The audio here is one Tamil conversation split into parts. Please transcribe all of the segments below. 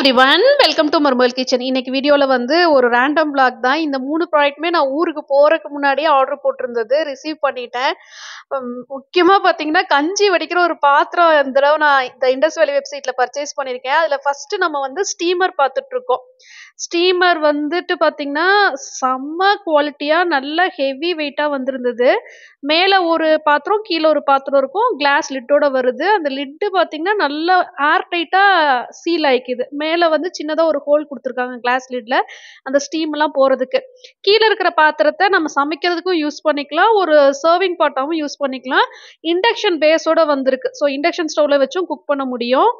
Every one welcome to Marmal kitchen இன்னைக்கு வீடியோவில் வந்து ஒரு ரேண்டம் பிளாக் தான் இந்த மூணு ப்ராடக்ட்டுமே நான் ஊருக்கு போகிறதுக்கு முன்னாடியே ஆர்டர் போட்டிருந்தது ரிசீவ் பண்ணிட்டேன் முக்கியமாக பார்த்தீங்கன்னா கஞ்சி வடிக்கிற ஒரு பாத்திரம் இந்த தடவை நான் இந்த இண்டஸ் வேலி வெப்சைட்டில் பர்ச்சேஸ் பண்ணியிருக்கேன் அதில் ஃபஸ்ட்டு நம்ம வந்து ஸ்டீமர் பார்த்துட்ருக்கோம் ஸ்டீமர் வந்துட்டு பார்த்தீங்கன்னா செம்ம குவாலிட்டியாக நல்ல ஹெவி வெயிட்டாக வந்திருந்தது மேலே ஒரு பாத்திரம் கீழே ஒரு பாத்திரம் இருக்கும் கிளாஸ் லிட்டோட வருது அந்த லிட்டு பார்த்தீங்கன்னா நல்லா ஏர் டைட்டாக சீல் ஆகிக்குது மே மேல வந்து சின்னதா ஒரு ஹோல் கொடுத்துருக்காங்க கிளாஸ் லிட்ல அந்த ஸ்டீம் எல்லாம் போறதுக்கு கீழே இருக்கிற பாத்திரத்தை நம்ம சமைக்கிறதுக்கும் யூஸ் பண்ணிக்கலாம் ஒரு சர்விங் பாட்டாவும் யூஸ் பண்ணிக்கலாம் இண்டக்ஷன் பேஸோட வந்திருக்கு ஸோ இண்டக்ஷன் ஸ்டவ்ல வச்சும் குக் பண்ண முடியும்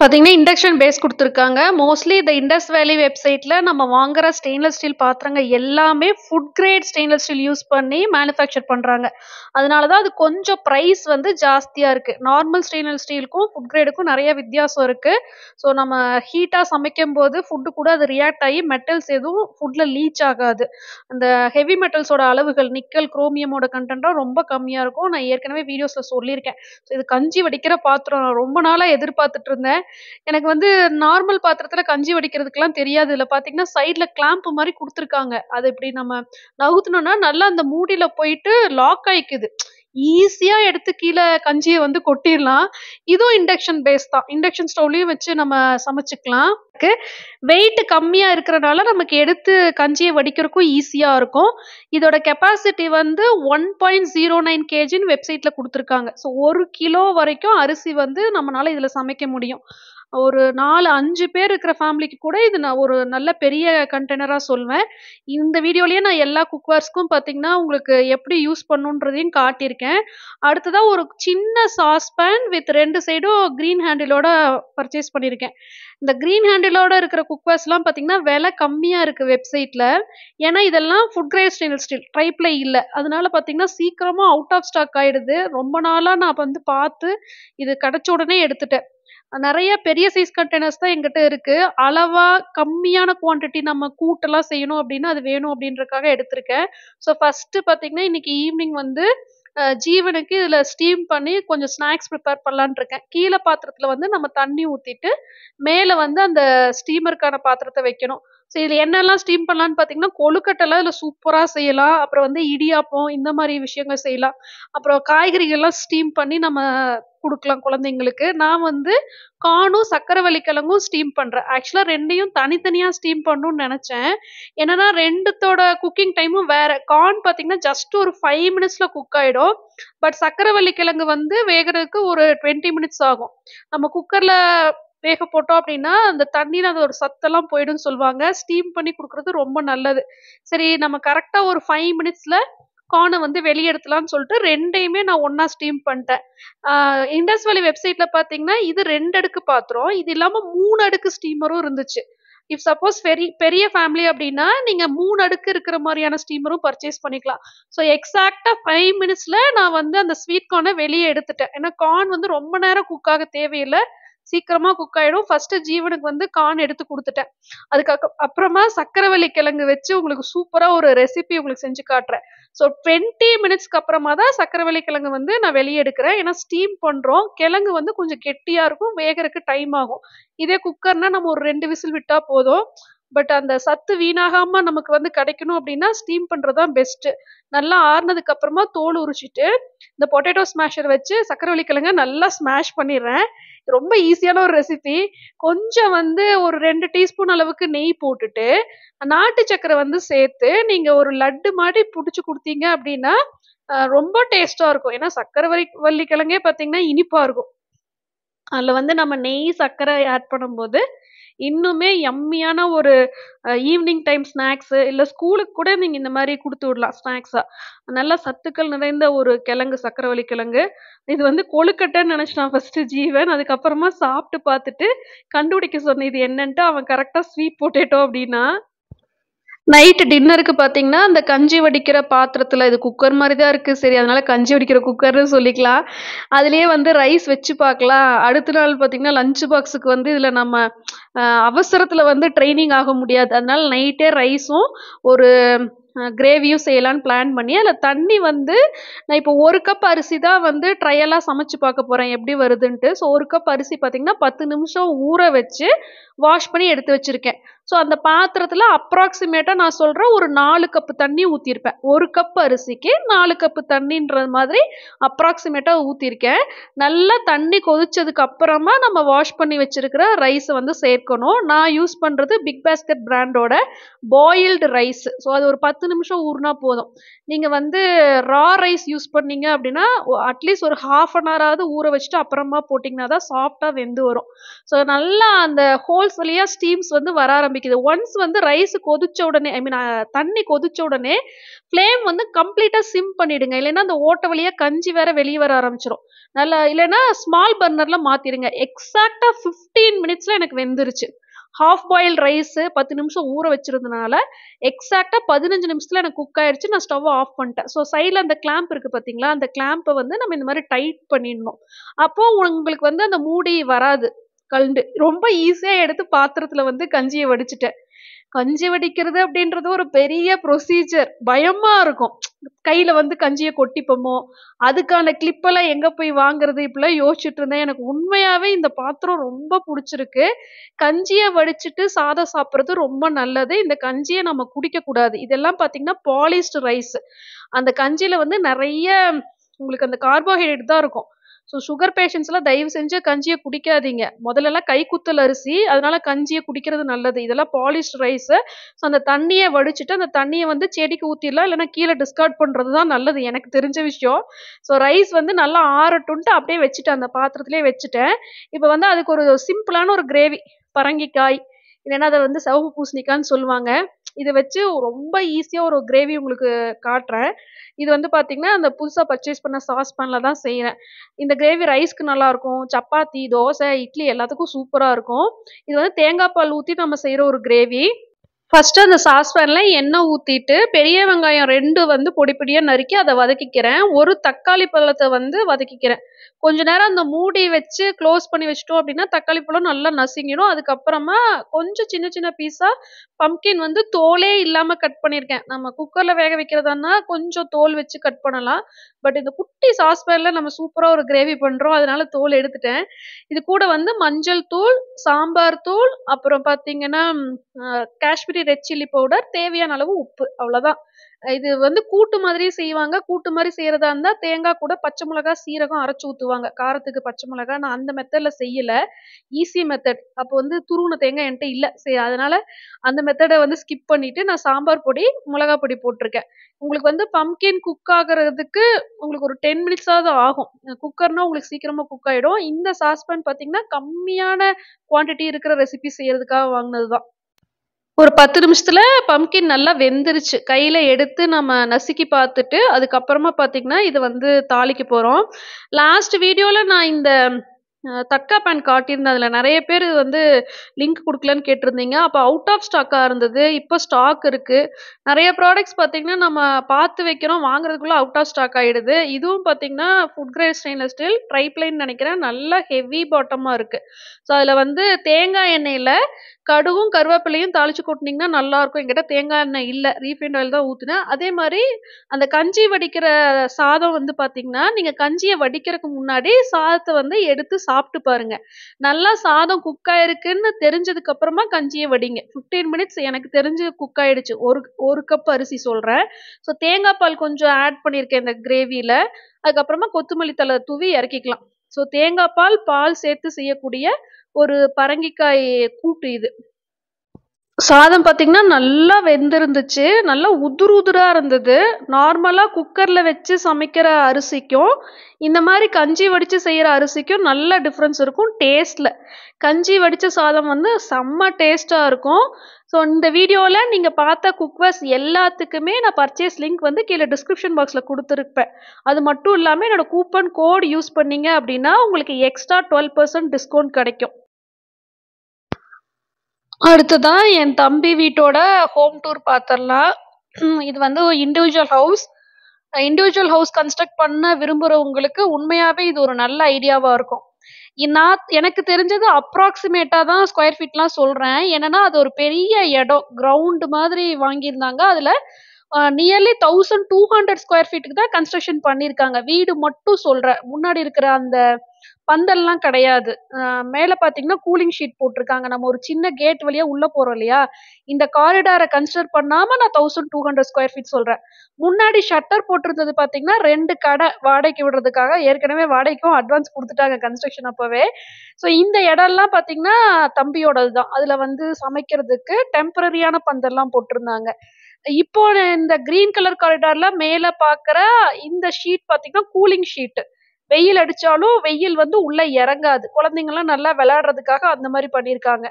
பார்த்தீங்கன்னா இண்டக்ஷன் பேஸ் கொடுத்துருக்காங்க மோஸ்ட்லி இந்த இண்டஸ் வேலி வெப்சைட்டில் நம்ம வாங்குற ஸ்டெயின்லெஸ் ஸ்டீல் பாத்திரங்க எல்லாமே food grade stainless steel use பண்ணி மேனுஃபேக்சர் பண்ணுறாங்க அதனால தான் அது கொஞ்சம் ப்ரைஸ் வந்து ஜாஸ்தியாக இருக்குது நார்மல் ஸ்டெயின்லெஸ் ஸ்டீலுக்கும் ஃபுட் கிரேடுக்கும் நிறைய வித்தியாசம் இருக்குது ஸோ நம்ம ஹீட்டாக சமைக்கும் போது ஃபுட்டு கூட அது ரியாக்ட் ஆகி மெட்டல்ஸ் எதுவும் ஃபுட்டில் லீச் ஆகாது அந்த ஹெவி மெட்டல்ஸோட அளவுகள் நிக்கல் குரோமியமோட கண்டென்ட்டாக ரொம்ப கம்மியாக இருக்கும் நான் ஏற்கனவே வீடியோஸில் சொல்லியிருக்கேன் ஸோ இது கஞ்சி வடிக்கிற பாத்திரம் ரொம்ப நாளாக எதிர்பார்த்துட்டு இருந்தேன் எனக்கு வந்து நார்மல் பாத்திரத்துல கஞ்சி எல்லாம் தெரியாது இல்ல பாத்தீங்கன்னா சைடுல கிளாம்ப் மாதிரி கொடுத்துருக்காங்க அதை இப்படி நம்ம நகுத்தணும்னா நல்லா அந்த மூடியில போயிட்டு லாக் ஆயிக்குது ஈஸியா எடுத்து கீழே கஞ்சியை வந்து கொட்டிடலாம் இதுவும் இண்டக்ஷன் பேஸ் தான் இண்டக்ஷன் ஸ்டவ்லயும் வச்சு நம்ம சமைச்சுக்கலாம் வெயிட் கம்மியா இருக்கிறனால நமக்கு எடுத்து கஞ்சியை வடிக்கிறதுக்கும் ஈஸியா இருக்கும் இதோட கெப்பாசிட்டி வந்து ஒன் பாயிண்ட் ஜீரோ நைன் கேஜின்னு வெப்சைட்ல கொடுத்துருக்காங்க ஸோ ஒரு கிலோ வரைக்கும் அரிசி வந்து நம்மளால இதுல சமைக்க முடியும் ஒரு நாலு அஞ்சு பேர் இருக்கிற ஃபேமிலிக்கு கூட இது நான் ஒரு நல்ல பெரிய கண்டெய்னராக சொல்வேன் இந்த வீடியோலயே நான் எல்லா குக்வேர்ஸ்க்கும் பார்த்தீங்கன்னா உங்களுக்கு எப்படி யூஸ் பண்ணுன்றதையும் காட்டியிருக்கேன் அடுத்ததாக ஒரு சின்ன சாஸ்பேன் வித் ரெண்டு சைடும் க்ரீன் ஹேண்டிலோட பர்ச்சேஸ் பண்ணியிருக்கேன் இந்த க்ரீன் ஹேண்டிலோட இருக்கிற குக்வேர்ஸ்லாம் பார்த்தீங்கன்னா விலை கம்மியாக இருக்குது வெப்சைட்டில் ஏன்னா இதெல்லாம் ஃபுட் கிரேட் ஸ்டெயின்லெஸ் ஸ்டீல் ட்ரைப்ல இல்லை அதனால பார்த்தீங்கன்னா சீக்கிரமாக அவுட் ஆஃப் ஸ்டாக் ஆகிடுது ரொம்ப நாளாக நான் வந்து பார்த்து இது கிடச்ச உடனே எடுத்துட்டேன் நிறைய பெரிய சைஸ் கண்டெய்னர்ஸ் தான் எங்கிட்ட இருக்கு அளவா கம்மியான குவான்டிட்டி நம்ம கூட்டெல்லாம் செய்யணும் அப்படின்னா அது வேணும் அப்படின்றக்காக எடுத்திருக்கேன் ஸோ ஃபர்ஸ்ட் பார்த்தீங்கன்னா இன்னைக்கு ஈவினிங் வந்து ஜீவனுக்கு இதில் ஸ்டீம் பண்ணி கொஞ்சம் ஸ்நாக்ஸ் ப்ரிப்பேர் பண்ணலான் இருக்கேன் கீழே பாத்திரத்தில் வந்து நம்ம தண்ணி ஊற்றிட்டு மேலே வந்து அந்த ஸ்டீமருக்கான பாத்திரத்தை வைக்கணும் ஸோ இதில் என்னெல்லாம் ஸ்டீம் பண்ணலான்னு பார்த்தீங்கன்னா கொழுக்கட்டெல்லாம் இதில் சூப்பராக செய்யலாம் அப்புறம் வந்து இடியாப்பம் இந்த மாதிரி விஷயங்கள் செய்யலாம் அப்புறம் காய்கறிகள்லாம் ஸ்டீம் பண்ணி நம்ம கொடுக்கலாம் குழந்தைங்களுக்கு நான் வந்து காணும் சக்கரவள்ளி கிழங்கும் ஸ்டீம் பண்ணுறேன் ஆக்சுவலாக ரெண்டையும் தனித்தனியாக ஸ்டீம் பண்ணணும்னு நினச்சேன் என்னன்னா ரெண்டுத்தோட குக்கிங் டைமும் வேறு கார்ன் பார்த்தீங்கன்னா ஜஸ்ட் ஒரு ஃபைவ் மினிட்ஸில் குக் ஆகிடும் பட் சக்கரவள்ளி கிழங்கு வந்து வேகிறதுக்கு ஒரு டுவெண்ட்டி மினிட்ஸ் ஆகும் நம்ம குக்கரில் வேக போட்டோம் அப்படின்னா அந்த தண்ணியில் ஒரு சத்தெல்லாம் போயிடும்னு சொல்லுவாங்க ஸ்டீம் பண்ணி கொடுக்கறது ரொம்ப நல்லது சரி நம்ம கரெக்டாக ஒரு ஃபைவ் மினிட்ஸில் கானை வந்து வெளியே எடுத்துலாம்னு சொல்லிட்டு ரெண்டையுமே நான் ஒன்றா ஸ்டீம் பண்ணிட்டேன் இண்டஸ் வேலி வெப்சைட்டில் பார்த்தீங்கன்னா இது ரெண்டு அடுக்கு பாத்திரம் இது இல்லாமல் மூணு அடுக்கு ஸ்டீமரும் இருந்துச்சு இஃப் சப்போஸ் பெரிய பெரிய ஃபேமிலி அப்படின்னா நீங்கள் மூணு அடுக்கு இருக்கிற மாதிரியான ஸ்டீமரும் பர்ச்சேஸ் பண்ணிக்கலாம் ஸோ எக்ஸாக்டா ஃபைவ் மினிட்ஸில் நான் வந்து அந்த ஸ்வீட் கார்னை வெளியே எடுத்துட்டேன் ஏன்னா கார்ன் வந்து ரொம்ப நேரம் குக்காக தேவையில்லை சீக்கிரமா குக் ஆயிடும் ஃபர்ஸ்ட் ஜீவனுக்கு வந்து கான் எடுத்து கொடுத்துட்டேன் அதுக்கு அப்புறமா சக்கரவள்ளி கிழங்கு வச்சு உங்களுக்கு சூப்பரா ஒரு ரெசிபி உங்களுக்கு செஞ்சு காட்டுறேன் ஸோ டுவெண்ட்டி மினிட்ஸ்க்கு அப்புறமா தான் சக்கரவள்ளி கிழங்கு வந்து நான் வெளியே எடுக்கிறேன் ஏன்னா ஸ்டீம் பண்றோம் கிழங்கு வந்து கொஞ்சம் கெட்டியா இருக்கும் வேகறதுக்கு டைம் ஆகும் இதே குக்கர்னா நம்ம ஒரு ரெண்டு விசில் விட்டா போதும் பட் அந்த சத்து வீணாகாம நமக்கு வந்து கிடைக்கணும் அப்படின்னா ஸ்டீம் பண்ணுறது தான் பெஸ்ட்டு நல்லா ஆறுனதுக்கு அப்புறமா தோல் உரிச்சிட்டு இந்த பொட்டேட்டோ ஸ்மாஷர் வச்சு சக்கரவள்ளி கிழங்க நல்லா ஸ்மாஷ் பண்ணிடுறேன் ரொம்ப ஈஸியான ஒரு ரெசிபி கொஞ்சம் வந்து ஒரு ரெண்டு டீஸ்பூன் அளவுக்கு நெய் போட்டுட்டு நாட்டு சக்கரை வந்து சேர்த்து நீங்கள் ஒரு லட்டு மாதிரி பிடிச்சி கொடுத்தீங்க அப்படின்னா ரொம்ப டேஸ்ட்டாக இருக்கும் ஏன்னா சக்கரை வள்ளி கிழங்கே பார்த்தீங்கன்னா இனிப்பாக இருக்கும் அதில் வந்து நம்ம நெய் சர்க்கரை ஆட் பண்ணும்போது இன்னுமே எம்மியான ஒரு ஈவினிங் டைம் ஸ்நாக்ஸு இல்லை ஸ்கூலுக்கு கூட நீங்கள் இந்த மாதிரி கொடுத்து விடலாம் ஸ்நாக்ஸாக நல்ல சத்துக்கள் நிறைந்த ஒரு கிழங்கு சக்கரவள்ளி கிழங்கு இது வந்து கொழுக்கட்டைன்னு நினச்சிட்டான் ஃபஸ்ட்டு ஜீவன் அதுக்கப்புறமா சாப்பிட்டு பார்த்துட்டு கண்டுபிடிக்க சொன்னேன் இது என்னன்ட்டு அவன் கரெக்டாக ஸ்வீட் பொட்டேட்டோ அப்படின்னா நைட்டு டின்னருக்கு பார்த்தீங்கன்னா, அந்த கஞ்சி வடிக்கிற பாத்திரத்தில் இது குக்கர் மாதிரி தான் இருக்கு. சரி அதனால கஞ்சி வடிக்கிற குக்கர்னு சொல்லிக்கலாம். அதிலேயே வந்து ரைஸ் வச்சு பார்க்கலாம். அடுத்த நாள் பார்த்தீங்கன்னா, லஞ்ச் பாக்ஸுக்கு வந்து இதில் நம்ம அவசரத்தில் வந்து ட்ரைனிங் ஆக முடியாது. அதனால நைட்டே ரைஸும் ஒரு கிரேவியும் செய்யலான்னு பிளான் பண்ணி, அதில் தண்ணி வந்து நான் இப்போ ஒரு கப் அரிசி தான் வந்து ட்ரையலாக சமைச்சு பார்க்க போகிறேன் எப்படி வருதுன்ட்டு. ஸோ ஒரு கப் அரிசி பார்த்தீங்கன்னா, பத்து நிமிஷம் ஊற வச்சு வாஷ் பண்ணி எடுத்து வச்சுருக்கேன் ஸோ அந்த பாத்திரத்தில் அப்ராக்சிமேட்டாக நான் சொல்கிறேன் ஒரு நாலு கப்பு தண்ணி ஊற்றிருப்பேன் ஒரு கப் அரிசிக்கு நாலு கப்பு தண்ணின்ற மாதிரி அப்ராக்சிமேட்டாக ஊற்றிருக்கேன் நல்லா தண்ணி கொதிச்சதுக்கு அப்புறமா நம்ம வாஷ் பண்ணி வச்சிருக்கிற ரைஸை வந்து சேர்க்கணும் நான் யூஸ் பண்ணுறது பிக் பாஸ்கெட் பிராண்டோட பாயில்டு ரைஸ் ஸோ அது ஒரு பத்து நிமிஷம் ஊறினா போதும் நீங்கள் வந்து ரா ரைஸ் யூஸ் பண்ணீங்க அப்படின்னா அட்லீஸ்ட் ஒரு ஹாஃப் அன் ஹவராவது ஊற வச்சுட்டு அப்புறமா போட்டிங்கன்னா தான் சாஃப்டாக வெந்து வரும் ஸோ நல்லா அந்த ஹோல்ஸ் வழியாக ஸ்டீம்ஸ் வந்து வர ஆரம்பிக்கும் ஆரம்பிக்குது ஒன்ஸ் வந்து ரைஸ் கொதிச்ச உடனே ஐ மீன் தண்ணி கொதிச்ச உடனே ஃப்ளேம் வந்து கம்ப்ளீட்டாக சிம் பண்ணிடுங்க இல்லைன்னா அந்த ஓட்ட வழியாக கஞ்சி வேற வெளியே வர ஆரம்பிச்சிடும் நல்லா இல்லைன்னா ஸ்மால் பர்னர்லாம் மாற்றிடுங்க எக்ஸாக்டா ஃபிஃப்டீன் மினிட்ஸில் எனக்கு வெந்துருச்சு ஹாஃப் பாயில் ரைஸ் பத்து நிமிஷம் ஊற வச்சிருந்தனால எக்ஸாக்டா பதினஞ்சு நிமிஷத்தில் எனக்கு குக் ஆயிடுச்சு நான் ஸ்டவ் ஆஃப் பண்ணிட்டேன் ஸோ சைடில் அந்த கிளாம்ப் இருக்குது பார்த்தீங்களா அந்த கிளாம்பை வந்து நம்ம இந்த மாதிரி டைட் பண்ணிடணும் அப்போது உங்களுக்கு வந்து அந்த மூடி வராது கண்டு ரொம்ப ஈஸியாக எடுத்து பாத்திரத்தில் வந்து கஞ்சியை வடிச்சிட்டேன் கஞ்சி வடிக்கிறது அப்படின்றது ஒரு பெரிய ப்ரொசீஜர் பயமாக இருக்கும் கையில் வந்து கஞ்சியை கொட்டிப்போமோ அதுக்கான கிளிப்பெல்லாம் எங்கே போய் வாங்குறது இப்படிலாம் யோசிச்சுட்டு இருந்தேன் எனக்கு உண்மையாகவே இந்த பாத்திரம் ரொம்ப பிடிச்சிருக்கு கஞ்சியை வடிச்சிட்டு சாதம் சாப்பிட்றது ரொம்ப நல்லது இந்த கஞ்சியை நம்ம குடிக்கக்கூடாது இதெல்லாம் பாத்தீங்கன்னா பாலிஸ்டு ரைஸ் அந்த கஞ்சியில் வந்து நிறைய உங்களுக்கு அந்த கார்போஹைட்ரேட் தான் இருக்கும் ஸோ சுகர் பேஷண்ட்ஸ்லாம் தயவு செஞ்சு கஞ்சியை குடிக்காதீங்க முதல்லலாம் கைக்குத்தல் அரிசி அதனால கஞ்சியை குடிக்கிறது நல்லது இதெல்லாம் பாலிஷ் ரைஸு ஸோ அந்த தண்ணியை வடிச்சிட்டு அந்த தண்ணியை வந்து செடிக்கு ஊற்றிடலாம் இல்லைனா கீழே டிஸ்கார்ட் பண்ணுறது தான் நல்லது எனக்கு தெரிஞ்ச விஷயம் ஸோ ரைஸ் வந்து நல்லா ஆறட்டுன்ட்டு அப்படியே வச்சுட்டேன் அந்த பாத்திரத்திலே வச்சுட்டேன் இப்போ வந்து அதுக்கு ஒரு சிம்பிளான ஒரு கிரேவி பரங்கிக்காய் இல்லைன்னா அதை வந்து சவப்பு பூசணிக்கான்னு சொல்லுவாங்க இதை வச்சு ரொம்ப ஈஸியாக ஒரு கிரேவி உங்களுக்கு காட்டுறேன் இது வந்து பார்த்தீங்கன்னா அந்த புதுசாக பர்ச்சேஸ் பண்ண சாஸ் பேனில் தான் செய்கிறேன் இந்த கிரேவி ரைஸ்க்கு நல்லாயிருக்கும் சப்பாத்தி தோசை இட்லி எல்லாத்துக்கும் சூப்பராக இருக்கும் இது வந்து தேங்காய் பால் ஊற்றி நம்ம செய்கிற ஒரு கிரேவி ஃபர்ஸ்ட் அந்த சாஸ்பேனில் எண்ணெய் ஊற்றிட்டு பெரிய வெங்காயம் ரெண்டு வந்து பொடி பொடியா நறுக்கி அதை வதக்கிக்கிறேன் ஒரு தக்காளி பழத்தை வந்து வதக்கிக்கிறேன் கொஞ்ச நேரம் அந்த மூடி வச்சு க்ளோஸ் பண்ணி வச்சிட்டோம் அப்படின்னா தக்காளி பழம் நல்லா நசுங்கிடும் அதுக்கப்புறமா கொஞ்சம் சின்ன சின்ன பீஸாக பம்கின் வந்து தோலே இல்லாமல் கட் பண்ணியிருக்கேன் நம்ம குக்கரில் வேக வைக்கிறதானா கொஞ்சம் தோல் வச்சு கட் பண்ணலாம் பட் இந்த குட்டி சாஸ்பேன்ல நம்ம சூப்பராக ஒரு கிரேவி பண்ணுறோம் அதனால தோல் எடுத்துட்டேன் இது கூட வந்து மஞ்சள் தூள் சாம்பார் தூள் அப்புறம் பார்த்தீங்கன்னா காஷ்மீர் மாதிரி ரெட் சில்லி பவுடர் தேவையான அளவு உப்பு அவ்வளோதான் இது வந்து கூட்டு மாதிரி செய்வாங்க கூட்டு மாதிரி செய்கிறதா இருந்தால் தேங்காய் கூட பச்சை மிளகா சீரகம் அரைச்சி ஊற்றுவாங்க காரத்துக்கு பச்சை மிளகா நான் அந்த மெத்தடில் செய்யலை ஈஸி மெத்தட் அப்போ வந்து துருவுன தேங்காய் என்கிட்ட இல்லை சரி அதனால் அந்த மெத்தடை வந்து ஸ்கிப் பண்ணிவிட்டு நான் சாம்பார் பொடி மிளகா பொடி போட்டிருக்கேன் உங்களுக்கு வந்து பம்கின் குக் ஆகிறதுக்கு உங்களுக்கு ஒரு டென் மினிட்ஸாவது ஆகும் குக்கர்னால் உங்களுக்கு சீக்கிரமாக குக் ஆகிடும் இந்த சாஸ்பேன் பாத்தீங்கன்னா கம்மியான குவான்டிட்டி இருக்கிற ரெசிபி செய்கிறதுக்காக வாங்கினது தான் ஒரு பத்து நிமிஷத்துல பம்கின் நல்லா வெந்துருச்சு கையில எடுத்து நம்ம நசுக்கி பார்த்துட்டு அதுக்கப்புறமா பார்த்தீங்கன்னா இது வந்து தாளிக்க போகிறோம் லாஸ்ட் வீடியோவில் நான் இந்த தக்கா பேன் காட்டியிருந்தேன் அதில் நிறைய பேர் வந்து லிங்க் கொடுக்கலன்னு கேட்டிருந்தீங்க அப்போ அவுட் ஆஃப் ஸ்டாக்காக இருந்தது இப்போ ஸ்டாக் இருக்குது நிறைய ப்ராடக்ட்ஸ் பார்த்தீங்கன்னா நம்ம பார்த்து வைக்கிறோம் வாங்குறதுக்குள்ளே அவுட் ஆஃப் ஸ்டாக் ஆகிடுது இதுவும் பார்த்திங்கன்னா ஃபுட் கிரேட் ஸ்டெயின்லெஸ் ஸ்டீல் ட்ரைப்ளைன் நினைக்கிறேன் நல்லா ஹெவி பாட்டமாக இருக்குது ஸோ அதில் வந்து தேங்காய் எண்ணெயில் கடுகும் கருவேப்பிலையும் தாளித்து கொட்டினீங்கன்னா நல்லாயிருக்கும் எங்கிட்ட தேங்காய் எண்ணெய் இல்லை ரீஃபைண்ட் ஆயில் தான் ஊற்றினேன் அதே மாதிரி அந்த கஞ்சி வடிக்கிற சாதம் வந்து பார்த்தீங்கன்னா நீங்கள் கஞ்சியை வடிக்கிறதுக்கு முன்னாடி சாதத்தை வந்து எடுத்து சாப்பிட்டு பாருங்க நல்லா சாதம் குக் ஆயிருக்குன்னு தெரிஞ்சதுக்கப்புறமா கஞ்சியை வடிங்க ஃபிஃப்டீன் மினிட்ஸ் எனக்கு தெரிஞ்சு குக் ஆயிடுச்சு ஒரு ஒரு கப் அரிசி சொல்கிறேன் ஸோ தேங்காய் பால் கொஞ்சம் ஆட் பண்ணியிருக்கேன் இந்த கிரேவியில் அதுக்கப்புறமா கொத்தமல்லி தலை தூவி இறக்கிக்கலாம் ஸோ தேங்காய் பால் பால் சேர்த்து செய்யக்கூடிய ஒரு பரங்கிக்காய் கூட்டு இது சாதம் பார்த்தீங்கன்னா நல்லா வெந்திருந்துச்சு நல்லா உதுரு உதுரா இருந்தது நார்மலாக குக்கரில் வச்சு சமைக்கிற அரிசிக்கும் இந்த மாதிரி கஞ்சி வடித்து செய்கிற அரிசிக்கும் நல்ல டிஃப்ரென்ஸ் இருக்கும் டேஸ்ட்டில் கஞ்சி வடித்த சாதம் வந்து செம்ம டேஸ்ட்டாக இருக்கும் ஸோ இந்த வீடியோவில் நீங்கள் பார்த்த குக்வர்ஸ் எல்லாத்துக்குமே நான் பர்ச்சேஸ் லிங்க் வந்து கீழே டிஸ்கிரிப்ஷன் பாக்ஸில் கொடுத்துருப்பேன் அது மட்டும் இல்லாமல் என்னோடய கூப்பன் கோட் யூஸ் பண்ணிங்க அப்படின்னா உங்களுக்கு எக்ஸ்ட்ரா டுவெல் பர்சன்ட் டிஸ்கவுண்ட் கிடைக்கும் அடுத்ததாக என் தம்பி வீட்டோட ஹோம் டூர் பார்த்துடலாம் இது வந்து ஒரு individual house individual house construct பண்ண விரும்புகிறவங்களுக்கு உண்மையாகவே இது ஒரு நல்ல ஐடியாவாக இருக்கும் நான் எனக்கு தெரிஞ்சது அப்ராக்சிமேட்டாக தான் ஸ்கொயர் ஃபீட்லாம் சொல்கிறேன் என்னென்னா அது ஒரு பெரிய இடம் கிரவுண்டு மாதிரி வாங்கியிருந்தாங்க அதில் nearly thousand two hundred square ஃபீட்டுக்கு தான் கன்ஸ்ட்ரக்ஷன் பண்ணியிருக்காங்க வீடு மட்டும் சொல்கிறேன் முன்னாடி இருக்கிற அந்த பந்தல்லாம் கிடையாது மேலே பார்த்தீங்கன்னா கூலிங் ஷீட் போட்டிருக்காங்க நம்ம ஒரு சின்ன கேட் வழியாக உள்ளே போகிறோம் இல்லையா இந்த காரிடாரை கன்சிடர் பண்ணாமல் நான் thousand two hundred square feet சொல்கிறேன் முன்னாடி ஷட்டர் போட்டிருந்தது பார்த்தீங்கன்னா ரெண்டு கடை வாடகைக்கு விடுறதுக்காக ஏற்கனவே வாடகைக்கும் அட்வான்ஸ் கொடுத்துட்டாங்க கன்ஸ்ட்ரக்ஷன் அப்போவே ஸோ இந்த இடம்லாம் பார்த்தீங்கன்னா தம்பியோடது தான் அதில் வந்து சமைக்கிறதுக்கு டெம்பரரியான பந்தல்லாம் போட்டிருந்தாங்க இப்போ இந்த கிரீன் கலர் காரிடார்ல மேல பாக்குற இந்த ஷீட் பாத்தீங்கன்னா கூலிங் ஷீட் வெயில் அடிச்சாலும் வெயில் வந்து உள்ள இறங்காது குழந்தைங்க எல்லாம் நல்லா விளையாடுறதுக்காக அந்த மாதிரி பண்ணியிருக்காங்க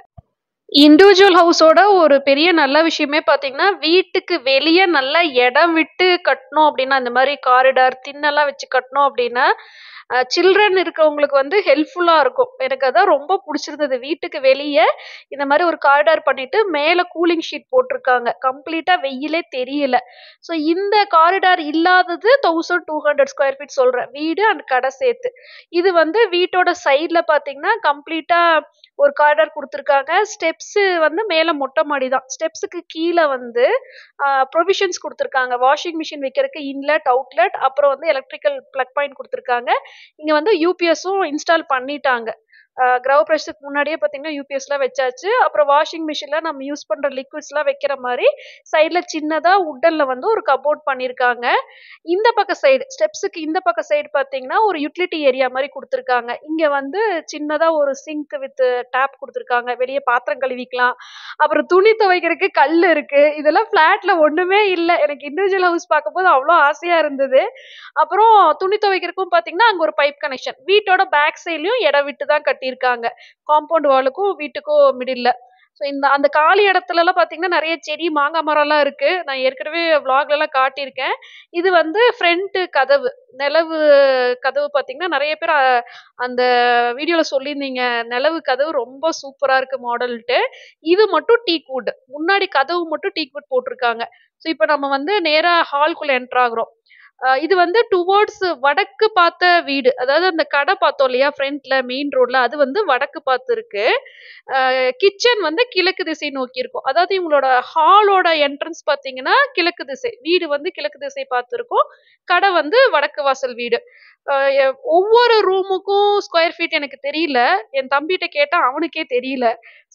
இண்டிவிஜுவல் ஹவுஸோட ஒரு பெரிய நல்ல விஷயமே பார்த்தீங்கன்னா வீட்டுக்கு வெளியே நல்லா இடம் விட்டு கட்டணும் அப்படின்னா இந்த மாதிரி காரிடார் தின்னெல்லாம் வச்சு கட்டணும் அப்படின்னா சில்ட்ரன் இருக்கவங்களுக்கு வந்து ஹெல்ப்ஃபுல்லாக இருக்கும் எனக்கு அதான் ரொம்ப பிடிச்சிருந்தது வீட்டுக்கு வெளியே இந்த மாதிரி ஒரு காரிடார் பண்ணிட்டு மேலே கூலிங் ஷீட் போட்டிருக்காங்க கம்ப்ளீட்டாக வெயிலே தெரியல ஸோ இந்த காரிடார் இல்லாதது thousand two hundred square feet சொல்கிறேன் வீடு அண்ட் கடை சேர்த்து இது வந்து வீட்டோட சைடில் பார்த்தீங்கன்னா கம்ப்ளீட்டாக ஒரு காரிடார் கொடுத்துருக்காங்க ஸ்டெப் ஸ்டெப்ஸு வந்து மேலே மொட்டை மாடி தான் ஸ்டெப்ஸுக்கு கீழே வந்து ப்ரொவிஷன்ஸ் கொடுத்துருக்காங்க வாஷிங் மிஷின் வைக்கிறதுக்கு இன்லெட் அவுட்லெட் அப்புறம் வந்து எலக்ட்ரிக்கல் ப்ளக் பாயிண்ட் கொடுத்துருக்காங்க இங்கே வந்து யூபிஎஸும் இன்ஸ்டால் பண்ணிட்டாங்க கிரவ பிரஷத்துக்கு முன்னாடியே பார்த்தீங்கன்னா யூபிஎஸ்லாம் வச்சாச்சு அப்புறம் வாஷிங் மிஷினில் நம்ம யூஸ் பண்ணுற லிக்விட்ஸ்லாம் வைக்கிற மாதிரி சைடில் சின்னதாக உட்டனில் வந்து ஒரு கபோர்ட் பண்ணியிருக்காங்க இந்த பக்க சைடு ஸ்டெப்ஸுக்கு இந்த பக்க சைடு பார்த்தீங்கன்னா ஒரு யூட்டிலிட்டி ஏரியா மாதிரி கொடுத்துருக்காங்க இங்கே வந்து சின்னதாக ஒரு சிங்க் வித் டேப் கொடுத்துருக்காங்க வெளியே பாத்திரம் கழுவிக்கலாம் அப்புறம் துணி துவைக்கிறதுக்கு கல் இருக்குது இதெல்லாம் ஃப்ளாட்டில் ஒன்றுமே இல்லை எனக்கு இண்டிவிஜுவல் ஹவுஸ் பார்க்கும்போது அவ்வளோ ஆசையாக இருந்தது அப்புறம் துணி துவைக்கிறதுக்கும் பார்த்தீங்கன்னா அங்கே ஒரு பைப் கனெக்ஷன் வீட்டோட பேக் சைட்லையும் இடம் விட்டு தான் கட்டி கட்டியிருக்காங்க காம்பவுண்ட் வாலுக்கும் வீட்டுக்கும் மிடில்ல ஸோ இந்த அந்த காலி இடத்துலலாம் பார்த்தீங்கன்னா நிறைய செடி மாங்காய் மரம்லாம் இருக்குது நான் ஏற்கனவே விளாக்லலாம் காட்டியிருக்கேன் இது வந்து ஃப்ரண்ட்டு கதவு நிலவு கதவு பார்த்தீங்கன்னா நிறைய பேர் அந்த வீடியோவில் சொல்லியிருந்தீங்க நிலவு கதவு ரொம்ப சூப்பராக இருக்குது மாடல்ட்டு இது மட்டும் டீ டீக்வுட் முன்னாடி கதவு மட்டும் கூட் போட்டிருக்காங்க ஸோ இப்போ நம்ம வந்து நேராக ஹால்குள்ளே என்ட்ராகிறோம் இது வந்து டுவோர்ட்ஸ் வடக்கு பார்த்த வீடு அதாவது அந்த கடை பார்த்தோம் இல்லையா ஃப்ரண்ட்ல மெயின் ரோட்ல அது வந்து வடக்கு பார்த்து இருக்கு கிச்சன் வந்து கிழக்கு திசை நோக்கி இருக்கும் அதாவது இவங்களோட ஹாலோட என்ட்ரன்ஸ் பார்த்தீங்கன்னா கிழக்கு திசை வீடு வந்து கிழக்கு திசை பார்த்துருக்கோம் கடை வந்து வடக்கு வாசல் வீடு ஒவ்வொரு ரூமுக்கும் ஸ்கொயர் ஃபீட் எனக்கு தெரியல என் தம்பிகிட்ட கேட்டால் அவனுக்கே தெரியல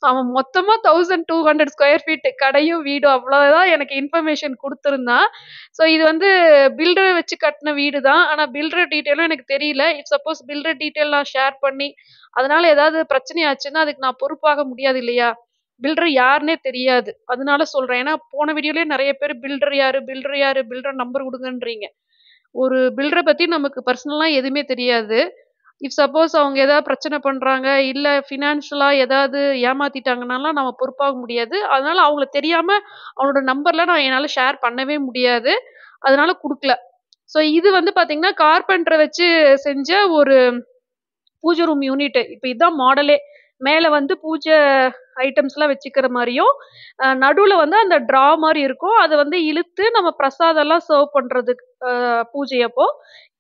அவன் மொத்தமா thousand two hundred square feet கடையும் வீடும் அவ்வளவுதான் எனக்கு இன்ஃபர்மேஷன் கொடுத்துருந்தான் ஸோ இது வந்து பில்டரை வச்சு கட்டின வீடு தான் ஆனா பில்டர் டீட்டெயிலும் எனக்கு தெரியல இஃப் சப்போஸ் பில்டர் டீட்டெயில் நான் ஷேர் பண்ணி அதனால ஏதாவது பிரச்சனை ஆச்சுன்னா அதுக்கு நான் பொறுப்பாக முடியாது இல்லையா பில்டர் யாருன்னே தெரியாது அதனால சொல்றேன் ஏன்னா போன வீடியோலயே நிறைய பேர் பில்டர் யாரு பில்டர் யாரு பில்டர் நம்பர் கொடுங்கன்றீங்க ஒரு பில்டரை பத்தி நமக்கு பர்சனலா எதுவுமே தெரியாது இஃப் சப்போஸ் அவங்க ஏதாவது பிரச்சனை பண்ணுறாங்க இல்லை ஃபினான்ஷியலாக ஏதாவது ஏமாத்திட்டாங்கனாலாம் நம்ம பொறுப்பாக முடியாது அதனால் அவங்கள தெரியாமல் அவனோட நம்பர்லாம் நான் என்னால் ஷேர் பண்ணவே முடியாது அதனால கொடுக்கல ஸோ இது வந்து பார்த்தீங்கன்னா கார்பெண்டரை வச்சு செஞ்ச ஒரு பூஜை ரூம் யூனிட் இப்போ இதுதான் மாடலே மேலே வந்து பூஜை ஐட்டம்ஸ்லாம் வச்சுக்கிற மாதிரியும் நடுவில் வந்து அந்த ட்ரா மாதிரி இருக்கும் அதை வந்து இழுத்து நம்ம பிரசாதம்லாம் சர்வ் பண்ணுறதுக்கு பூஜை அப்போ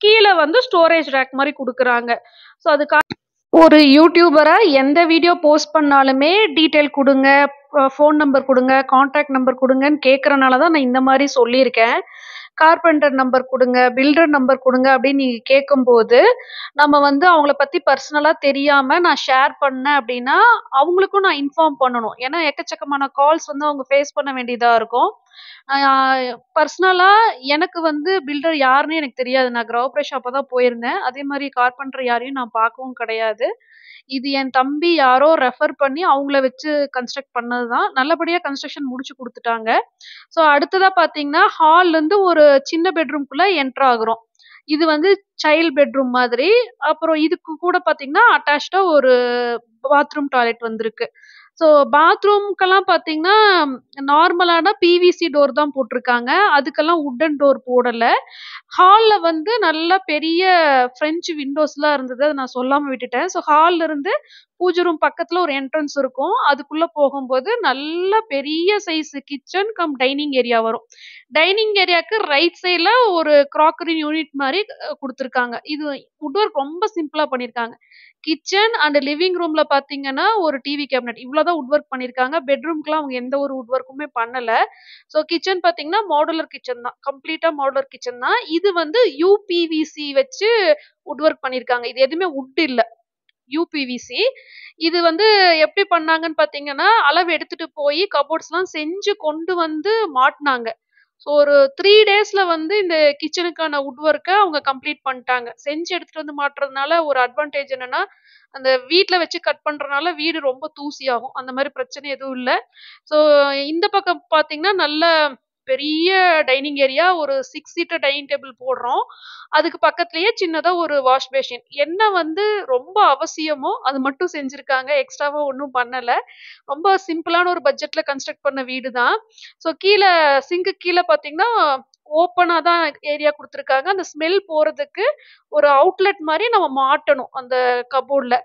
கீழே வந்து ஸ்டோரேஜ் ரேக் மாதிரி கொடுக்குறாங்க ஸோ அதுக்காக ஒரு யூடியூபராக எந்த வீடியோ போஸ்ட் பண்ணாலுமே டீட்டெயில் கொடுங்க ஃபோன் நம்பர் கொடுங்க காண்டாக்ட் நம்பர் கொடுங்கன்னு கேட்குறனால தான் நான் இந்த மாதிரி சொல்லியிருக்கேன் கார்பெண்டர் நம்பர் கொடுங்க பில்டர் நம்பர் கொடுங்க அப்படின்னு நீங்கள் கேட்கும்போது நம்ம வந்து அவங்கள பற்றி பர்சனலாக தெரியாமல் நான் ஷேர் பண்ணேன் அப்படின்னா அவங்களுக்கும் நான் இன்ஃபார்ம் பண்ணணும் ஏன்னா எக்கச்சக்கமான கால்ஸ் வந்து அவங்க ஃபேஸ் பண்ண வேண்டியதாக இருக்கும் பர்சனலாக எனக்கு வந்து பில்டர் யாருன்னு எனக்கு தெரியாது நான் கிரகப்பிரவேஷம் அப்போ தான் போயிருந்தேன் அதே மாதிரி கார்பெண்டர் யாரையும் நான் பார்க்கவும் கிடையாது இது என் தம்பி யாரோ ரெஃபர் பண்ணி அவங்கள வச்சு கன்ஸ்ட்ரக்ட் பண்ணது தான் நல்லபடியாக கன்ஸ்ட்ரக்ஷன் முடிச்சு கொடுத்துட்டாங்க ஸோ அடுத்ததாக பார்த்தீங்கன்னா ஹால்லேருந்து ஒரு சின்ன பெட்ரூம்குள்ளே என்ட்ரு ஆகுறோம் இது வந்து சைல்ட் பெட்ரூம் மாதிரி அப்புறம் இதுக்கு கூட பார்த்தீங்கன்னா அட்டாச்சாக ஒரு பாத்ரூம் டாய்லெட் வந்திருக்கு ஸோ பாத்ரூம்க்கெல்லாம் பார்த்தீங்கன்னா நார்மலான பிவிசி டோர் தான் போட்டிருக்காங்க அதுக்கெல்லாம் உட்டன் டோர் போடலை ஹாலில் வந்து நல்ல பெரிய ஃப்ரெஞ்ச் விண்டோஸ்லாம் இருந்தது அதை நான் சொல்லாமல் விட்டுட்டேன் ஸோ இருந்து பூஜை ரூம் பக்கத்துல ஒரு என்ட்ரன்ஸ் இருக்கும் அதுக்குள்ள போகும்போது நல்ல பெரிய size kitchen cum dining area வரும் டைனிங் ஏரியாக்கு ரைட் சைட்ல ஒரு கிராக்கரி யூனிட் மாதிரி கொடுத்துருக்காங்க இது உட் ஒர்க் ரொம்ப சிம்பிளா பண்ணிருக்காங்க கிச்சன் அண்ட் லிவிங் ரூம்ல பாத்தீங்கன்னா ஒரு டிவி கேபினட் இவ்வளவுதான் உட் ஒர்க் பண்ணிருக்காங்க பெட்ரூம்க்குலாம் அவங்க எந்த ஒரு உட் ஒர்க்குமே பண்ணல ஸோ கிச்சன் பாத்தீங்கன்னா மாடுலர் கிச்சன் தான் கம்ப்ளீட்டா மாடுலர் கிச்சன் தான் இது வந்து யூபிவிசி வச்சு உட் ஒர்க் பண்ணிருக்காங்க இது எதுவுமே உட் இல்லை யூபிவிசி இது வந்து எப்படி பண்ணாங்கன்னு பார்த்தீங்கன்னா அளவு எடுத்துட்டு போய் கபோர்ட்ஸ்லாம் செஞ்சு கொண்டு வந்து மாட்டினாங்க ஸோ ஒரு த்ரீ டேஸ்ல வந்து இந்த கிச்சனுக்கான உட் ஒர்க்கை அவங்க கம்ப்ளீட் பண்ணிட்டாங்க செஞ்சு எடுத்துட்டு வந்து மாட்டுறதுனால ஒரு அட்வான்டேஜ் என்னன்னா அந்த வீட்டில் வச்சு கட் பண்றதுனால வீடு ரொம்ப தூசியாகும் அந்த மாதிரி பிரச்சனை எதுவும் இல்லை ஸோ இந்த பக்கம் பார்த்தீங்கன்னா நல்ல பெரிய டைனிங் ஏரியா ஒரு சிக்ஸ் சீட்டர் டைனிங் டேபிள் போடுறோம் அதுக்கு பக்கத்துலயே சின்னதா ஒரு வாஷ் பேஷின் என்ன வந்து ரொம்ப அவசியமோ அது மட்டும் செஞ்சிருக்காங்க எக்ஸ்ட்ராவா ஒன்றும் பண்ணல ரொம்ப சிம்பிளான ஒரு பட்ஜெட்ல கன்ஸ்ட்ரக்ட் பண்ண வீடு தான் ஸோ கீழே சிங்கு கீழே பார்த்தீங்கன்னா ஓப்பனாக தான் ஏரியா கொடுத்துருக்காங்க அந்த ஸ்மெல் போகிறதுக்கு ஒரு அவுட்லெட் மாதிரி நம்ம மாட்டணும் அந்த கபோர்டில்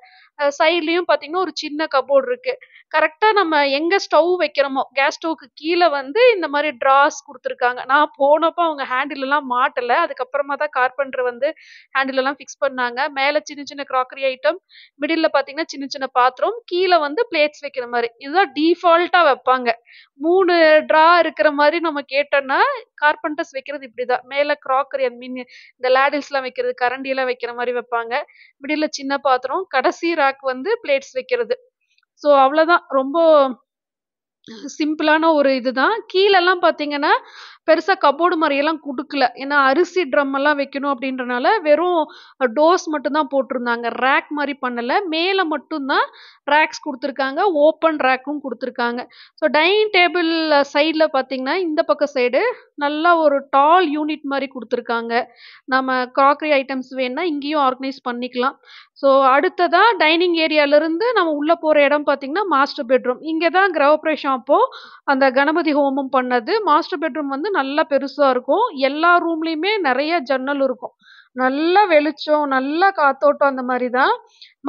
சைட்லயும் பாத்தீங்கன்னா ஒரு சின்ன கபோர்டு இருக்கு கரெக்டா நம்ம எங்க ஸ்டவ் வைக்கிறோமோ கேஸ் ஸ்டவ்க்கு கீழே வந்து இந்த மாதிரி டிராஸ் கொடுத்துருக்காங்க நான் போனப்போ அவங்க ஹேண்டில் எல்லாம் மாட்டல அதுக்கப்புறமா தான் கார்பெண்டர் வந்து ஹேண்டில் எல்லாம் ஃபிக்ஸ் பண்ணாங்க மேல சின்ன சின்ன கிராக்கரி ஐட்டம் மிடில் பாத்தீங்கன்னா சின்ன சின்ன பாத்திரம் கீழே வந்து பிளேட்ஸ் வைக்கிற மாதிரி இதுதான் டிஃபால்ட்டா வைப்பாங்க மூணு ட்ரா இருக்கிற மாதிரி நம்ம கேட்டோம்னா கார்பெண்டர்ஸ் வைக்கிறது இப்படிதான் மேல கிராக்கரி ஐ மீன் இந்த லேடில்ஸ் எல்லாம் வைக்கிறது கரண்டி எல்லாம் வைக்கிற மாதிரி வைப்பாங்க மிடில் சின்ன பாத்திரம் கடைசி ராக் வந்து பிளேட்ஸ் வைக்கிறது ஸோ அவ்வளோதான் ரொம்ப சிம்பிளான ஒரு இதுதான் கீழெல்லாம் பார்த்தீங்கன்னா பெருசாக கபோர்டு மாதிரியெல்லாம் கொடுக்கல ஏன்னா அரிசி ட்ரம் எல்லாம் வைக்கணும் அப்படின்றனால வெறும் டோஸ் மட்டும்தான் போட்டிருந்தாங்க ரேக் மாதிரி பண்ணலை மேலே மட்டும்தான் ரேக்ஸ் கொடுத்துருக்காங்க ஓப்பன் ரேக்கும் கொடுத்துருக்காங்க ஸோ டைனிங் டேபிள் சைடில் பார்த்தீங்கன்னா இந்த பக்கம் சைடு நல்லா ஒரு டால் யூனிட் மாதிரி கொடுத்துருக்காங்க நம்ம காக்கரி ஐட்டம்ஸ் வேணும்னா இங்கேயும் ஆர்கனைஸ் பண்ணிக்கலாம் ஸோ அடுத்ததாக டைனிங் ஏரியாவிலேருந்து நம்ம உள்ளே போகிற இடம் பார்த்திங்கன்னா மாஸ்டர் பெட்ரூம் இங்கே தான் கிரகப்பிரவேஷம் அப்போது அந்த கணபதி ஹோமம் பண்ணது மாஸ்டர் பெட்ரூம் வந்து நல்லா பெருசாக இருக்கும் எல்லா ரூம்லேயுமே நிறைய ஜன்னல் இருக்கும் நல்லா வெளிச்சம் நல்லா காத்தோட்டம் அந்த மாதிரி தான்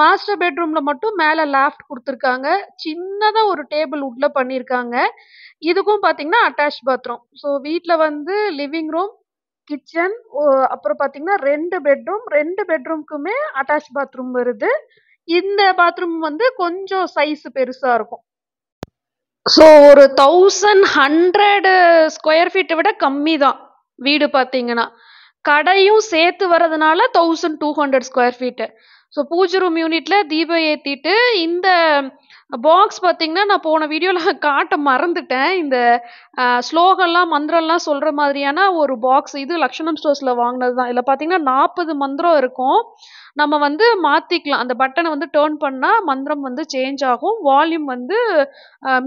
மாஸ்டர் பெட்ரூமில் மட்டும் மேலே லேஃப்ட் கொடுத்துருக்காங்க சின்னதாக ஒரு டேபிள் உட்ல பண்ணியிருக்காங்க இதுக்கும் பார்த்தீங்கன்னா அட்டாச் பாத்ரூம் ஸோ வீட்டில் வந்து லிவிங் ரூம் கிச்சன் அப்புறம் பார்த்தீங்கன்னா ரெண்டு பெட்ரூம் ரெண்டு பெட்ரூம்க்குமே அட்டாச் பாத்ரூம் வருது இந்த பாத்ரூம் வந்து கொஞ்சம் சைஸ் பெருசாக இருக்கும் ஸோ ஒரு தௌசண்ட் ஹண்ட்ரடு ஸ்கொயர் ஃபீட்டை விட கம்மி தான் வீடு பார்த்தீங்கன்னா கடையும் சேர்த்து வர்றதுனால thousand two hundred square feet so பூஜை ரூம் யூனிட்ல தீபம் ஏற்றிட்டு இந்த பாக்ஸ் பார்த்தீங்கன்னா நான் போன வீடியோவில் காட்ட மறந்துட்டேன் இந்த ஸ்லோகம்லாம் மந்திரம்லாம் சொல்கிற மாதிரியான ஒரு பாக்ஸ் இது லக்ஷணம் ஸ்டோர்ஸில் வாங்கினது தான் இதில் பார்த்தீங்கன்னா நாற்பது மந்திரம் இருக்கும் நம்ம வந்து மாற்றிக்கலாம் அந்த பட்டனை வந்து டேர்ன் பண்ணால் மந்திரம் வந்து சேஞ்ச் ஆகும் வால்யூம் வந்து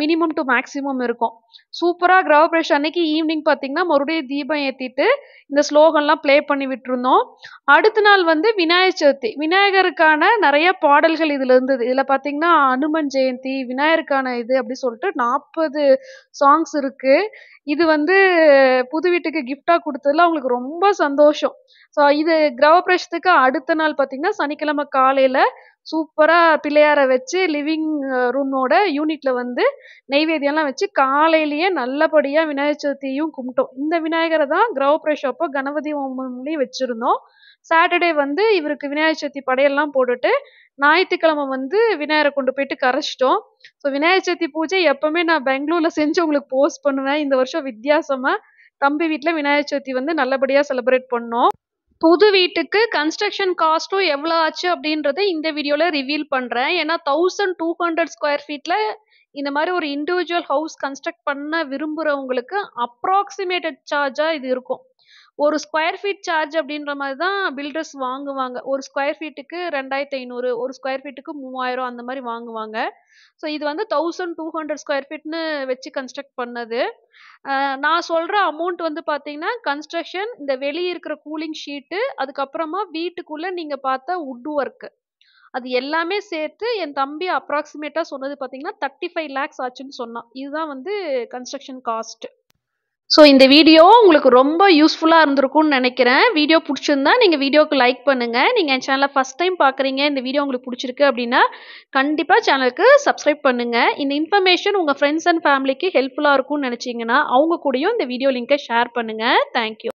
மினிமம் டு மேக்ஸிமம் இருக்கும் சூப்பராக கிரக பிரஷ் அன்னைக்கு ஈவினிங் பார்த்தீங்கன்னா மறுபடியும் தீபம் ஏற்றிட்டு இந்த ஸ்லோகன்லாம் ப்ளே பண்ணி விட்டுருந்தோம் அடுத்த நாள் வந்து விநாயகர் சதுர்த்தி விநாயகருக்கான நிறைய பாடல்கள் இதில் இருந்தது இதில் பார்த்தீங்கன்னா அனுமன் ஜெயந்தி விநாயகருக்கான இது அப்படி சொல்லிட்டு நாற்பது சாங்ஸ் இருக்குது இது வந்து புது வீட்டுக்கு கிஃப்டா கொடுத்ததுல அவங்களுக்கு ரொம்ப சந்தோஷம் ஸோ இது கிரகப்பிரவேசத்துக்கு அடுத்த நாள் பார்த்தீங்கன்னா சனிக்கிழமை காலையில் சூப்பராக பிள்ளையாரை வச்சு லிவிங் ரூமோட யூனிட்டில் வந்து நெய்வேத்தியம்லாம் வச்சு காலையிலயே நல்லபடியாக விநாயகர் சதுர்த்தியும் கும்பிட்டோம் இந்த விநாயகரை தான் கிரகப்பிரஷம் அப்போ கணபதி ஹோமம்லேயும் வச்சுருந்தோம் சாட்டர்டே வந்து இவருக்கு விநாயகர் சதுர்த்தி படையெல்லாம் போட்டுட்டு ஞாயிற்றுக்கிழமை வந்து விநாயகரை கொண்டு போயிட்டு கரைச்சிட்டோம் ஸோ விநாயகர் சதுர்த்தி பூஜை எப்பவுமே நான் பெங்களூர்ல செஞ்சு உங்களுக்கு போஸ்ட் பண்ணுவேன் இந்த வருஷம் வித்தியாசமா தம்பி வீட்டில் விநாயகர் சதுர்த்தி வந்து நல்லபடியாக செலிப்ரேட் பண்ணோம் புது வீட்டுக்கு கன்ஸ்ட்ரக்ஷன் காஸ்ட்டும் எவ்வளோ ஆச்சு அப்படின்றத இந்த வீடியோவில் ரிவீல் பண்ணுறேன் ஏன்னா தௌசண்ட் டூ ஹண்ட்ரட் ஸ்கொயர் ஃபீட்டில் இந்த மாதிரி ஒரு இண்டிவிஜுவல் ஹவுஸ் கன்ஸ்ட்ரக்ட் பண்ண விரும்புகிறவங்களுக்கு அப்ராக்சிமேட்டட் சார்ஜாக இது இருக்கும் ஒரு ஸ்கொயர் ஃபீட் சார்ஜ் அப்படின்ற மாதிரி தான் பில்டர்ஸ் வாங்குவாங்க ஒரு ஸ்கொயர் ஃபீட்டுக்கு ரெண்டாயிரத்தி ஐநூறு ஒரு ஸ்கொயர் ஃபீட்டுக்கு மூவாயிரம் அந்த மாதிரி வாங்குவாங்க ஸோ இது வந்து தௌசண்ட் டூ ஹண்ட்ரட் ஸ்கொயர் ஃபீட்னு வச்சு கன்ஸ்ட்ரக்ட் பண்ணது நான் சொல்கிற அமௌண்ட் வந்து பார்த்தீங்கன்னா கன்ஸ்ட்ரக்ஷன் இந்த வெளியே இருக்கிற கூலிங் ஷீட்டு அதுக்கப்புறமா வீட்டுக்குள்ளே நீங்கள் பார்த்தா உட் ஒர்க்கு அது எல்லாமே சேர்த்து என் தம்பி அப்ராக்சிமேட்டாக சொன்னது பார்த்தீங்கன்னா தேர்ட்டி ஃபைவ் லேக்ஸ் ஆச்சுன்னு சொன்னான் இதுதான் வந்து கன்ஸ்ட்ரக்ஷன் காஸ்ட்டு ஸோ இந்த வீடியோ உங்களுக்கு ரொம்ப யூஸ்ஃபுல்லாக இருந்திருக்கும்னு நினைக்கிறேன் வீடியோ பிடிச்சிருந்தா நீங்கள் வீடியோக்கு லைக் பண்ணுங்கள் நீங்கள் என் சேனலை ஃபஸ்ட் டைம் பார்க்குறீங்க இந்த வீடியோ உங்களுக்கு பிடிச்சிருக்கு அப்படின்னா கண்டிப்பாக சேனலுக்கு சப்ஸ்கிரைப் பண்ணுங்கள் இந்த இன்ஃபர்மேஷன் உங்கள் ஃப்ரெண்ட்ஸ் அண்ட் ஃபேமிலிக்கு ஹெல்ப்ஃபுல்லாக இருக்கும்னு நினச்சிங்கன்னா அவங்க கூடயும் இந்த வீடியோ லிங்க்கை ஷேர் பண்ணுங்கள் தேங்க்யூ